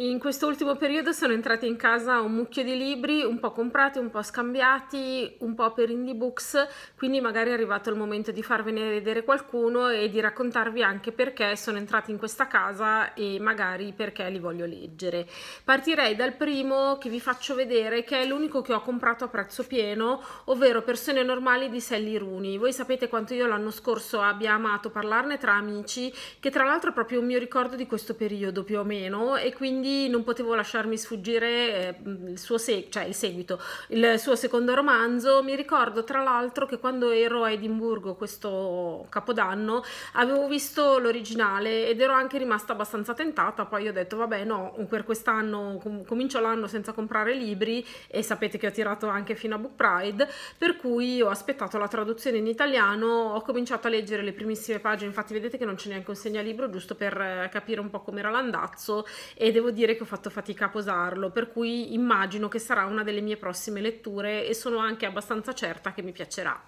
In questo ultimo periodo sono entrati in casa un mucchio di libri, un po' comprati, un po' scambiati, un po' per indie books, quindi magari è arrivato il momento di farvene vedere qualcuno e di raccontarvi anche perché sono entrati in questa casa e magari perché li voglio leggere. Partirei dal primo che vi faccio vedere, che è l'unico che ho comprato a prezzo pieno, ovvero Persone normali di Sally Rooney. Voi sapete quanto io l'anno scorso abbia amato parlarne tra amici, che tra l'altro è proprio un mio ricordo di questo periodo più o meno, e quindi quindi non potevo lasciarmi sfuggire eh, il suo, se- cioè il seguito, il suo secondo romanzo. Mi ricordo tra l'altro che quando ero a Edimburgo questo capodanno avevo visto l'originale ed ero anche rimasta abbastanza tentata, poi ho detto vabbè no, per quest'anno com- comincio l'anno senza comprare libri e sapete che ho tirato anche fino a Book Pride, per cui ho aspettato la traduzione in italiano, ho cominciato a leggere le primissime pagine, infatti vedete che non c'è neanche un segnalibro giusto per eh, capire un po' com'era l'andazzo e devo devo dire che ho fatto fatica a posarlo, per cui immagino che sarà una delle mie prossime letture e sono anche abbastanza certa che mi piacerà.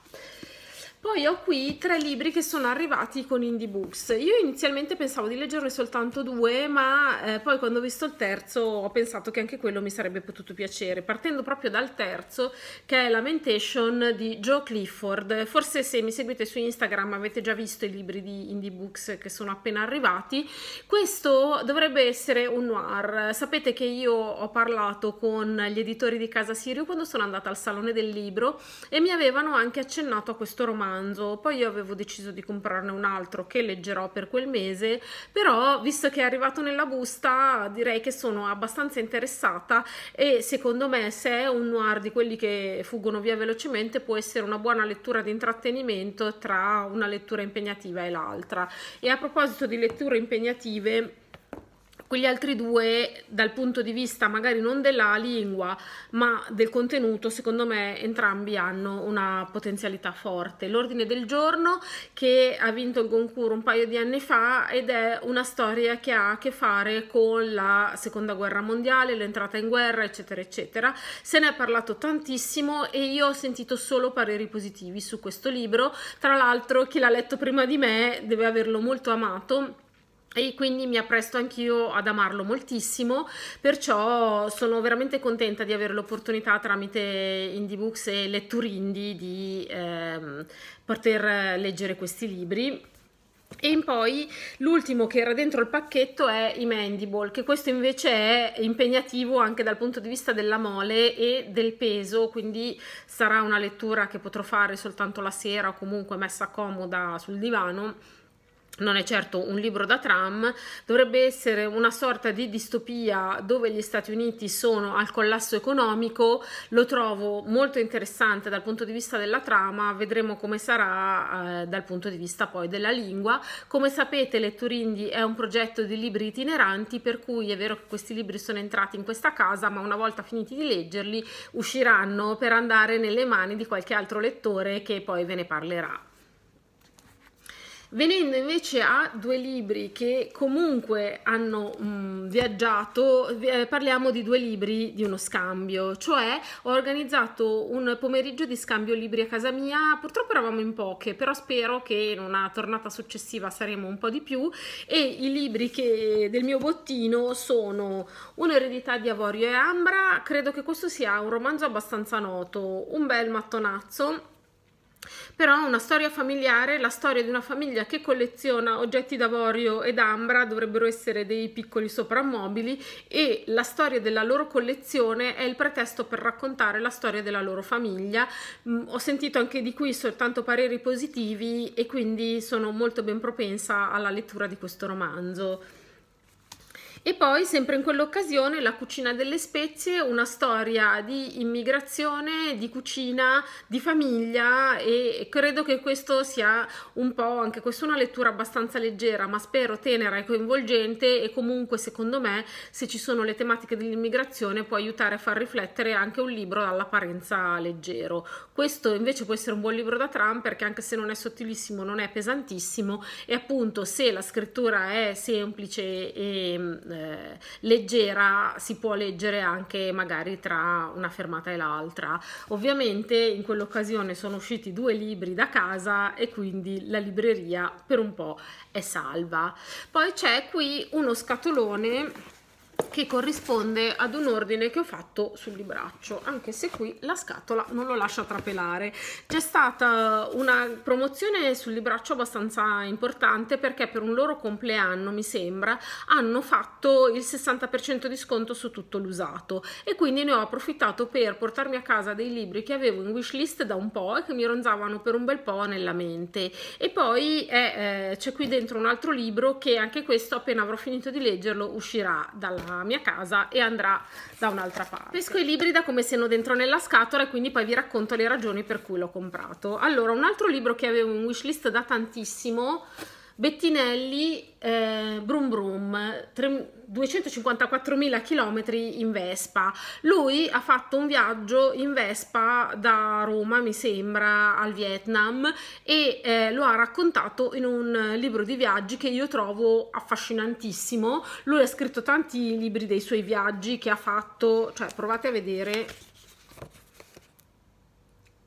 Poi ho qui tre libri che sono arrivati con Indie Books. Io inizialmente pensavo di leggerne soltanto due, ma eh, poi quando ho visto il terzo ho pensato che anche quello mi sarebbe potuto piacere, partendo proprio dal terzo, che è Lamentation di Joe Clifford. Forse se mi seguite su Instagram avete già visto i libri di Indie Books che sono appena arrivati. Questo dovrebbe essere un noir. Sapete che io ho parlato con gli editori di Casa Sirio quando sono andata al Salone del Libro e mi avevano anche accennato a questo romanzo romanzo, poi io avevo deciso di comprarne un altro che leggerò per quel mese, però visto che è arrivato nella busta direi che sono abbastanza interessata e secondo me se è un noir di quelli che fuggono via velocemente può essere una buona lettura di intrattenimento tra una lettura impegnativa e l'altra. E a proposito di letture impegnative, quegli altri due dal punto di vista magari non della lingua ma del contenuto secondo me entrambi hanno una potenzialità forte l'ordine del giorno che ha vinto il concours un paio di anni fa ed è una storia che ha a che fare con la seconda guerra mondiale l'entrata in guerra eccetera eccetera se ne è parlato tantissimo e io ho sentito solo pareri positivi su questo libro tra l'altro chi l'ha letto prima di me deve averlo molto amato e quindi mi appresto anch'io ad amarlo moltissimo, perciò sono veramente contenta di avere l'opportunità tramite Indie Books e Letturindi di ehm, poter leggere questi libri. E poi l'ultimo che era dentro il pacchetto è i Mandible, che questo invece è impegnativo anche dal punto di vista della mole e del peso, quindi sarà una lettura che potrò fare soltanto la sera o comunque messa comoda sul divano non è certo un libro da tram, dovrebbe essere una sorta di distopia dove gli Stati Uniti sono al collasso economico, lo trovo molto interessante dal punto di vista della trama, vedremo come sarà eh, dal punto di vista poi della lingua. Come sapete Letturindi è un progetto di libri itineranti per cui è vero che questi libri sono entrati in questa casa, ma una volta finiti di leggerli usciranno per andare nelle mani di qualche altro lettore che poi ve ne parlerà. Venendo invece a due libri che comunque hanno mh, mm, viaggiato, eh, parliamo di due libri di uno scambio, cioè ho organizzato un pomeriggio di scambio libri a casa mia, purtroppo eravamo in poche, però spero che in una tornata successiva saremo un po' di più e i libri che, del mio bottino sono Un'eredità di Avorio e Ambra, credo che questo sia un romanzo abbastanza noto, un bel mattonazzo però una storia familiare, la storia di una famiglia che colleziona oggetti d'avorio ed ambra, dovrebbero essere dei piccoli soprammobili e la storia della loro collezione è il pretesto per raccontare la storia della loro famiglia. Mm, ho sentito anche di qui soltanto pareri positivi e quindi sono molto ben propensa alla lettura di questo romanzo. E poi, sempre in quell'occasione, La cucina delle spezie, una storia di immigrazione, di cucina, di famiglia e credo che questo sia un po' anche questa una lettura abbastanza leggera, ma spero tenera e coinvolgente e comunque secondo me se ci sono le tematiche dell'immigrazione può aiutare a far riflettere anche un libro dall'apparenza leggero. Questo invece può essere un buon libro da tram perché anche se non è sottilissimo non è pesantissimo e appunto se la scrittura è semplice e eh, leggera si può leggere anche magari tra una fermata e l'altra. Ovviamente in quell'occasione sono usciti due libri da casa e quindi la libreria per un po' è salva. Poi c'è qui uno scatolone che corrisponde ad un ordine che ho fatto sul libraccio, anche se qui la scatola non lo lascia trapelare. C'è stata una promozione sul libraccio abbastanza importante perché per un loro compleanno, mi sembra, hanno fatto il 60% di sconto su tutto l'usato e quindi ne ho approfittato per portarmi a casa dei libri che avevo in wishlist da un po' e che mi ronzavano per un bel po' nella mente. E poi eh, c'è qui dentro un altro libro che anche questo appena avrò finito di leggerlo uscirà dalla mia casa e andrà da un'altra parte. Pesco i libri da come siano dentro nella scatola e quindi poi vi racconto le ragioni per cui l'ho comprato. Allora, un altro libro che avevo in wishlist da tantissimo Bettinelli eh, Brum Brum, 254.000 km in Vespa. Lui ha fatto un viaggio in Vespa da Roma, mi sembra, al Vietnam e eh, lo ha raccontato in un libro di viaggi che io trovo affascinantissimo. Lui ha scritto tanti libri dei suoi viaggi che ha fatto, cioè provate a vedere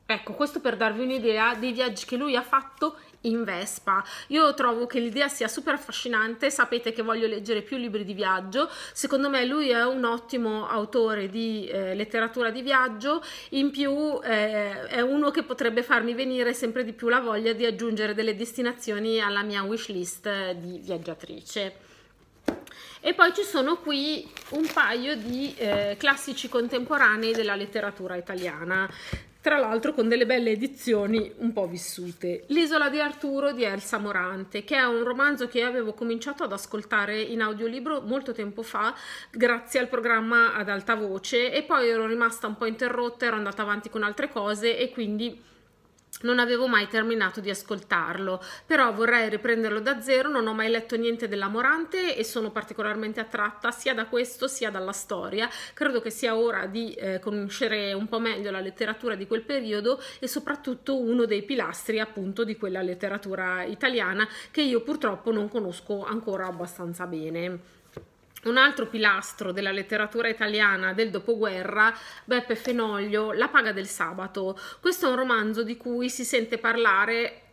Ecco, questo per darvi un'idea dei viaggi che lui ha fatto in Vespa. Io trovo che l'idea sia super affascinante, sapete che voglio leggere più libri di viaggio, secondo me lui è un ottimo autore di eh, letteratura di viaggio, in più eh, è uno che potrebbe farmi venire sempre di più la voglia di aggiungere delle destinazioni alla mia wishlist eh, di viaggiatrice. E poi ci sono qui un paio di eh, classici contemporanei della letteratura italiana tra l'altro con delle belle edizioni un po' vissute. L'isola di Arturo di Elsa Morante, che è un romanzo che avevo cominciato ad ascoltare in audiolibro molto tempo fa, grazie al programma ad alta voce, e poi ero rimasta un po' interrotta, ero andata avanti con altre cose e quindi non avevo mai terminato di ascoltarlo, però vorrei riprenderlo da zero, non ho mai letto niente della Morante e sono particolarmente attratta sia da questo sia dalla storia. Credo che sia ora di eh, conoscere un po' meglio la letteratura di quel periodo e soprattutto uno dei pilastri appunto di quella letteratura italiana che io purtroppo non conosco ancora abbastanza bene un altro pilastro della letteratura italiana del dopoguerra, Beppe Fenoglio, La paga del sabato. Questo è un romanzo di cui si sente parlare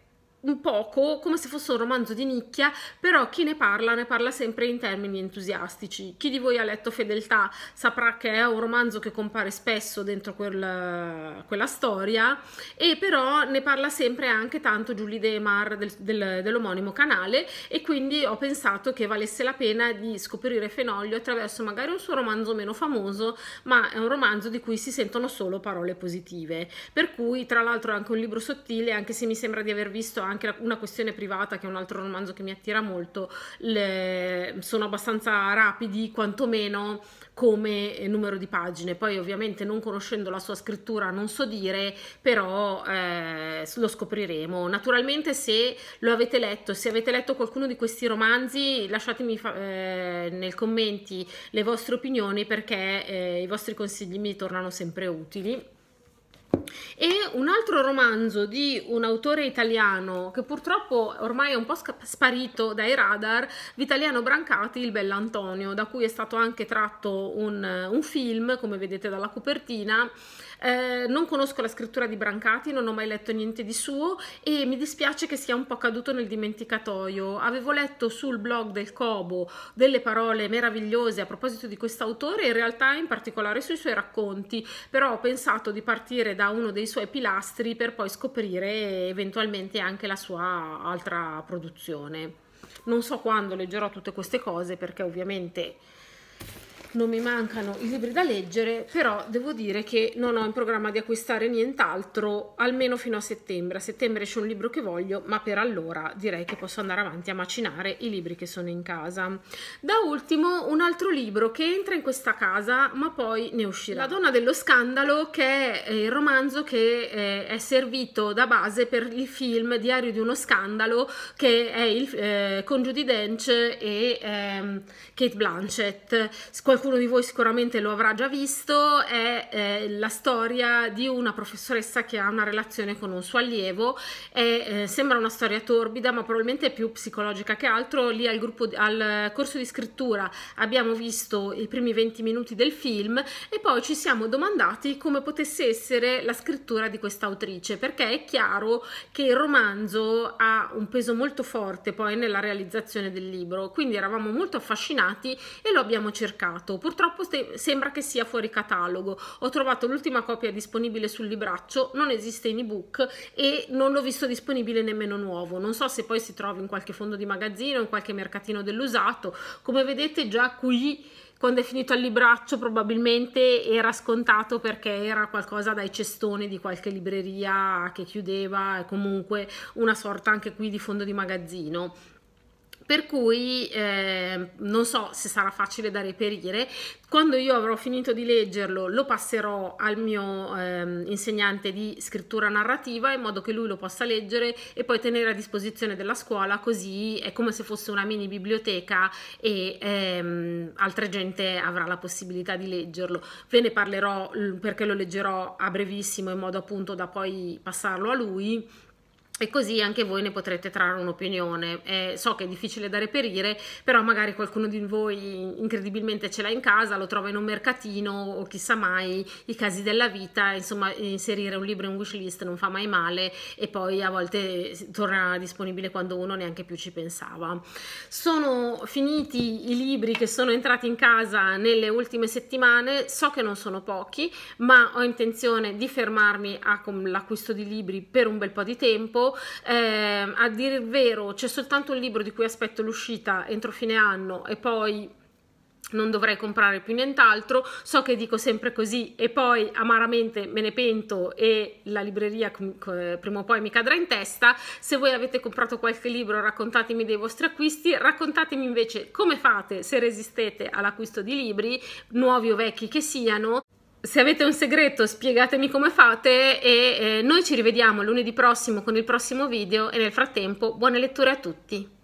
un poco come se fosse un romanzo di nicchia, però chi ne parla ne parla sempre in termini entusiastici. Chi di voi ha letto Fedeltà saprà che è un romanzo che compare spesso dentro quel, quella storia e però ne parla sempre anche tanto Julie Demar del, del, dell'omonimo canale e quindi ho pensato che valesse la pena di scoprire Fenoglio attraverso magari un suo romanzo meno famoso, ma è un romanzo di cui si sentono solo parole positive. Per cui tra l'altro è anche un libro sottile, anche se mi sembra di aver visto anche anche una questione privata, che è un altro romanzo che mi attira molto, le, sono abbastanza rapidi, quantomeno come eh, numero di pagine. Poi ovviamente non conoscendo la sua scrittura non so dire, però eh, lo scopriremo. Naturalmente se lo avete letto, se avete letto qualcuno di questi romanzi, lasciatemi eh, nei commenti le vostre opinioni perché eh, i vostri consigli mi tornano sempre utili. E un altro romanzo di un autore italiano che purtroppo ormai è un po' sparito dai radar, Vitaliano Brancati, Il Bell'Antonio, da cui è stato anche tratto un, un film, come vedete dalla copertina. Eh, non conosco la scrittura di Brancati, non ho mai letto niente di suo e mi dispiace che sia un po' caduto nel dimenticatoio. Avevo letto sul blog del Cobo delle parole meravigliose a proposito di quest'autore, in realtà in particolare sui suoi racconti, però ho pensato di partire da uno dei suoi pilastri per poi scoprire eventualmente anche la sua altra produzione. Non so quando leggerò tutte queste cose perché ovviamente non mi mancano i libri da leggere, però devo dire che non ho in programma di acquistare nient'altro, almeno fino a settembre. A settembre c'è un libro che voglio, ma per allora direi che posso andare avanti a macinare i libri che sono in casa. Da ultimo un altro libro che entra in questa casa, ma poi ne uscirà. La donna dello scandalo, che è eh, il romanzo che eh, è servito da base per il film Diario di uno scandalo, che è il, eh, con Judy Dench e ehm, Kate Blanchett. Qualcuno qualcuno di voi sicuramente lo avrà già visto, è eh, la storia di una professoressa che ha una relazione con un suo allievo. È, eh, sembra una storia torbida, ma probabilmente è più psicologica che altro. Lì al, gruppo, al corso di scrittura abbiamo visto i primi 20 minuti del film e poi ci siamo domandati come potesse essere la scrittura di quest'autrice, perché è chiaro che il romanzo ha un peso molto forte poi nella realizzazione del libro, quindi eravamo molto affascinati e lo abbiamo cercato trovato, purtroppo ste- sembra che sia fuori catalogo. Ho trovato l'ultima copia disponibile sul libraccio, non esiste in ebook e non l'ho visto disponibile nemmeno nuovo. Non so se poi si trovi in qualche fondo di magazzino, in qualche mercatino dell'usato. Come vedete già qui quando è finito al libraccio probabilmente era scontato perché era qualcosa dai cestoni di qualche libreria che chiudeva e comunque una sorta anche qui di fondo di magazzino per cui eh, non so se sarà facile da reperire. Quando io avrò finito di leggerlo lo passerò al mio eh, insegnante di scrittura narrativa in modo che lui lo possa leggere e poi tenere a disposizione della scuola così è come se fosse una mini biblioteca e ehm, altra gente avrà la possibilità di leggerlo. Ve ne parlerò perché lo leggerò a brevissimo in modo appunto da poi passarlo a lui e così anche voi ne potrete trarre un'opinione. Eh, so che è difficile da reperire, però magari qualcuno di voi incredibilmente ce l'ha in casa, lo trova in un mercatino o chissà mai i casi della vita, insomma inserire un libro in wishlist non fa mai male e poi a volte torna disponibile quando uno neanche più ci pensava. Sono finiti i libri che sono entrati in casa nelle ultime settimane, so che non sono pochi, ma ho intenzione di fermarmi all'acquisto di libri per un bel po' di tempo eh, a dire il vero c'è soltanto un libro di cui aspetto l'uscita entro fine anno e poi non dovrei comprare più nient'altro, so che dico sempre così e poi amaramente me ne pento e la libreria prima o poi mi cadrà in testa. Se voi avete comprato qualche libro raccontatemi dei vostri acquisti, raccontatemi invece come fate se resistete all'acquisto di libri, nuovi o vecchi che siano se avete un segreto spiegatemi come fate e eh, noi ci rivediamo lunedì prossimo con il prossimo video e nel frattempo buone letture a tutti.